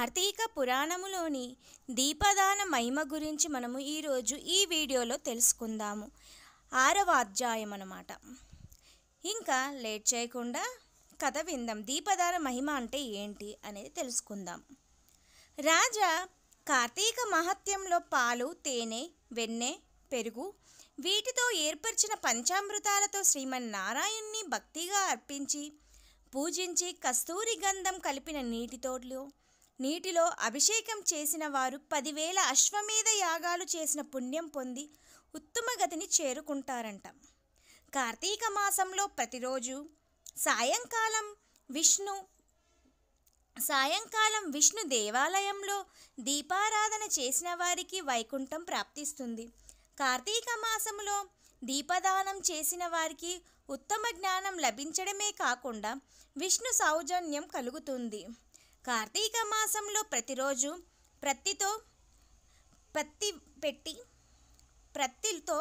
కార్తీక పురాణములోని దీపదాన మహిమ గురించి మనము ఈరోజు ఈ వీడియోలో తెలుసుకుందాము ఆరవ అధ్యాయం అనమాట ఇంకా లేట్ చేయకుండా కథ విందాం దీపదాన మహిమ అంటే ఏంటి అనేది తెలుసుకుందాం రాజా కార్తీక మహత్యంలో పాలు తేనె వెన్నె పెరుగు వీటితో ఏర్పరిచిన పంచామృతాలతో శ్రీమన్నారాయణ్ణి భక్తిగా అర్పించి పూజించి కస్తూరి గంధం కలిపిన నీటితోడ్లు నీటిలో అభిషేకం చేసిన వారు పదివేల అశ్వమేధ యాగాలు చేసిన పుణ్యం పొంది ఉత్తమగతిని చేరుకుంటారంట కార్తీక మాసంలో ప్రతిరోజు సాయంకాలం విష్ణు సాయంకాలం విష్ణు దేవాలయంలో దీపారాధన చేసిన వారికి వైకుంఠం ప్రాప్తిస్తుంది కార్తీక మాసంలో దీపదానం చేసిన వారికి ఉత్తమ జ్ఞానం లభించడమే కాకుండా విష్ణు సౌజన్యం కలుగుతుంది కార్తీక మాసంలో ప్రతిరోజు ప్రత్తితో పత్తి పెట్టి ప్రత్తితో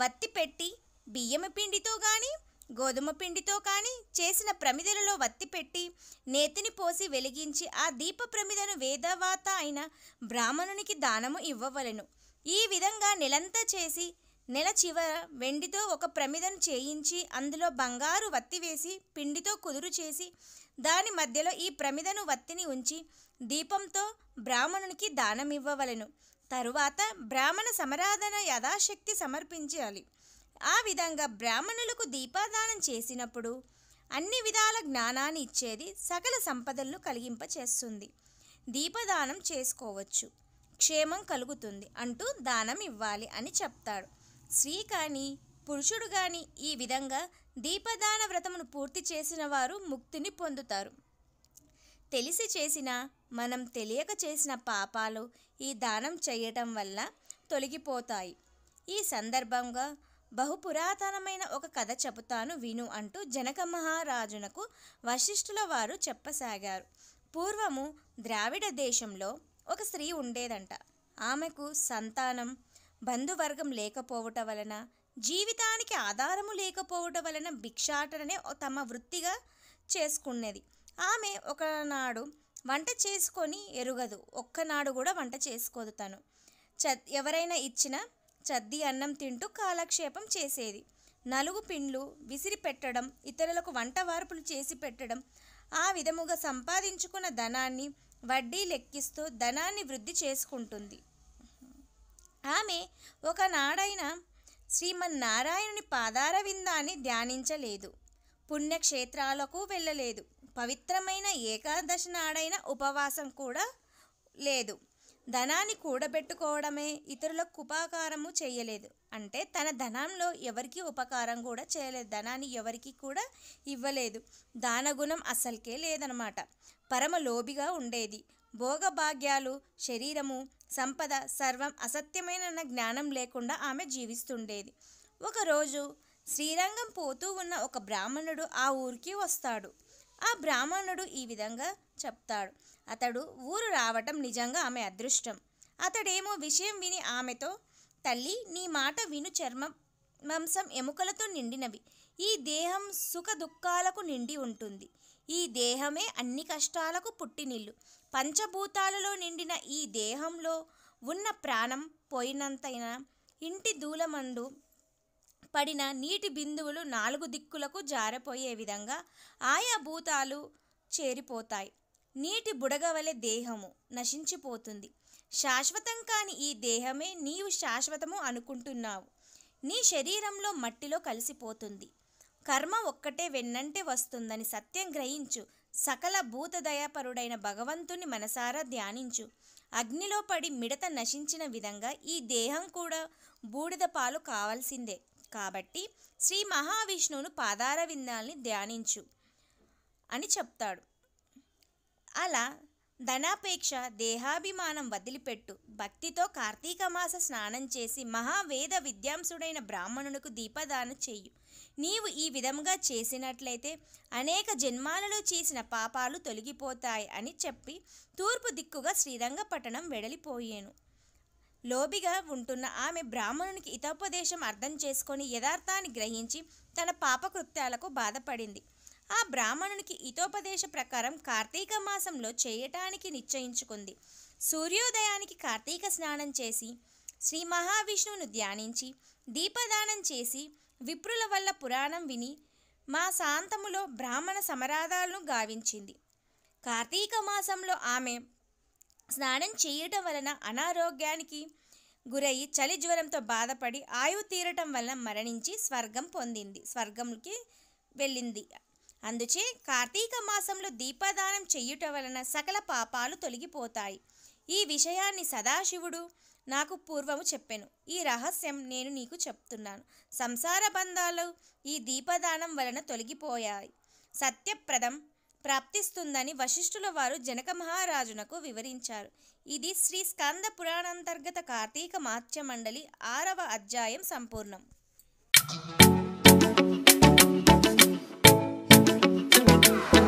వత్తి పెట్టి బియ్యం పిండితో కానీ గోధుమ పిండితో కానీ చేసిన ప్రమిదలలో వత్తి పెట్టి నేతిని పోసి వెలిగించి ఆ దీప ప్రమిదను వేదవాత అయిన బ్రాహ్మణునికి దానము ఇవ్వవలెను ఈ విధంగా నెలంతా చేసి నెల చివర వెండితో ఒక ప్రమిదను చేయించి అందులో బంగారు వత్తి వేసి పిండితో కుదురు చేసి దాని మధ్యలో ఈ ప్రమిదను వత్తిని ఉంచి దీపంతో బ్రాహ్మణునికి దానం ఇవ్వవలెను తరువాత బ్రాహ్మణ సమరాధన యథాశక్తి సమర్పించాలి ఆ విధంగా బ్రాహ్మణులకు దీపాదానం చేసినప్పుడు అన్ని విధాల జ్ఞానాన్ని ఇచ్చేది సకల సంపదలను కలిగింపచేస్తుంది దీపదానం చేసుకోవచ్చు క్షేమం కలుగుతుంది అంటూ దానం ఇవ్వాలి అని చెప్తాడు స్త్రీ కానీ పురుషుడు కానీ ఈ విధంగా దీపదాన వ్రతమును పూర్తి చేసిన వారు ముక్తిని పొందుతారు తెలిసి చేసిన మనం తెలియక చేసిన పాపాలు ఈ దానం చేయటం వల్ల తొలగిపోతాయి ఈ సందర్భంగా బహుపురాతనమైన ఒక కథ చెబుతాను విను అంటూ జనక మహారాజునకు వశిష్ఠుల వారు చెప్పసాగారు పూర్వము ద్రావిడ దేశంలో ఒక స్త్రీ ఉండేదంట ఆమెకు సంతానం బంధువర్గం లేకపోవటం వలన జీవితానికి ఆధారము లేకపోవటం వలన భిక్షాటననే తమ వృత్తిగా చేసుకునేది ఆమె ఒకనాడు వంట చేసుకొని ఎరుగదు ఒక్కనాడు కూడా వంట చేసుకోదు తను చ ఎవరైనా ఇచ్చిన చద్ది అన్నం తింటూ కాలక్షేపం చేసేది నలుగు పిండ్లు విసిరి పెట్టడం ఇతరులకు వంట వార్పులు చేసి పెట్టడం ఆ విధముగా సంపాదించుకున్న ధనాన్ని వడ్డీ లెక్కిస్తూ ధనాన్ని వృద్ధి చేసుకుంటుంది ఆమె ఒకనాడైనా శ్రీమన్నారాయణుని పాదార విందాన్ని ధ్యానించలేదు పుణ్యక్షేత్రాలకు వెళ్ళలేదు పవిత్రమైన ఏకాదశి నాడైన ఉపవాసం కూడా లేదు ధనాన్ని కూడబెట్టుకోవడమే ఇతరులకు ఉపకారము చేయలేదు అంటే తన ధనంలో ఎవరికి ఉపకారం కూడా చేయలేదు ధనాన్ని ఎవరికి కూడా ఇవ్వలేదు దానగుణం అసలుకే లేదనమాట పరమ లోబిగా ఉండేది భోగభాగ్యాలు శరీరము సంపద సర్వం అసత్యమైన జ్ఞానం లేకుండా ఆమె జీవిస్తుండేది ఒకరోజు శ్రీరంగం పోతూ ఉన్న ఒక బ్రాహ్మణుడు ఆ ఊరికి వస్తాడు ఆ బ్రాహ్మణుడు ఈ విధంగా చెప్తాడు అతడు ఊరు రావటం నిజంగా ఆమె అదృష్టం అతడేమో విషయం విని ఆమెతో తల్లి నీ మాట విను చర్మం మాంసం ఎముకలతో నిండినవి ఈ దేహం సుఖ దుఃఖాలకు నిండి ఉంటుంది ఈ దేహమే అన్ని కష్టాలకు పుట్టినిల్లు పంచభూతాలలో నిండిన ఈ దేహంలో ఉన్న ప్రాణం పోయినంతైన ఇంటి దూలమందు పడిన నీటి బిందువులు నాలుగు దిక్కులకు జారపోయే విధంగా ఆయా భూతాలు చేరిపోతాయి నీటి బుడగవలె దేహము నశించిపోతుంది శాశ్వతం కాని ఈ దేహమే నీవు శాశ్వతము అనుకుంటున్నావు నీ శరీరంలో మట్టిలో కలిసిపోతుంది కర్మ ఒక్కటే వెన్నంటే వస్తుందని సత్యం గ్రహించు సకల భూతదయాపరుడైన భగవంతుని మనసారా ధ్యానించు అగ్నిలో పడి మిడత నశించిన విధంగా ఈ దేహం కూడా బూడిద పాలు కావాల్సిందే కాబట్టి శ్రీ మహావిష్ణువును పాదార విందాల్ని ధ్యానించు అని చెప్తాడు అలా ధనాపేక్ష దేహాభిమానం వదిలిపెట్టు భక్తితో కార్తీక మాస స్నానం చేసి మహావేద విద్యాంసుడైన బ్రాహ్మణునికి దీపదానం చెయ్యు నీవు ఈ విధముగా చేసినట్లయితే అనేక జన్మాలలో చేసిన పాపాలు తొలగిపోతాయి అని చెప్పి తూర్పు దిక్కుగా శ్రీరంగపట్టణం వెడలిపోయాను లోబిగా ఉంటున్న ఆమె బ్రాహ్మణునికి హితోపదేశం అర్థం చేసుకొని యథార్థాన్ని గ్రహించి తన పాపకృత్యాలకు బాధపడింది ఆ బ్రాహ్మణునికి హితోపదేశ ప్రకారం కార్తీక మాసంలో చేయటానికి నిశ్చయించుకుంది సూర్యోదయానికి కార్తీక స్నానం చేసి శ్రీ మహావిష్ణువును ధ్యానించి దీపదానం చేసి విప్రుల వల్ల పురాణం విని మా శాంతములో బ్రాహ్మణ సమరాధాలను గావించింది కార్తీక మాసంలో ఆమె స్నానం చేయటం వలన అనారోగ్యానికి గురయ్యి చలి జ్వరంతో బాధపడి ఆయువు తీరటం వలన మరణించి స్వర్గం పొందింది స్వర్గంకి వెళ్ళింది అందుచే కార్తీక మాసంలో దీపదానం చెయ్యుట వలన సకల పాపాలు తొలగిపోతాయి ఈ విషయాన్ని సదాశివుడు నాకు పూర్వము చెప్పెను ఈ రహస్యం నేను నీకు చెప్తున్నాను సంసార బంధాలు ఈ దీపదానం వలన తొలగిపోయాయి సత్యప్రదం ప్రాప్తిస్తుందని వశిష్ఠుల వారు జనక మహారాజునకు వివరించారు ఇది శ్రీ స్కంద పురాణాంతర్గత కార్తీక మాత్య మండలి ఆరవ అధ్యాయం సంపూర్ణం thank you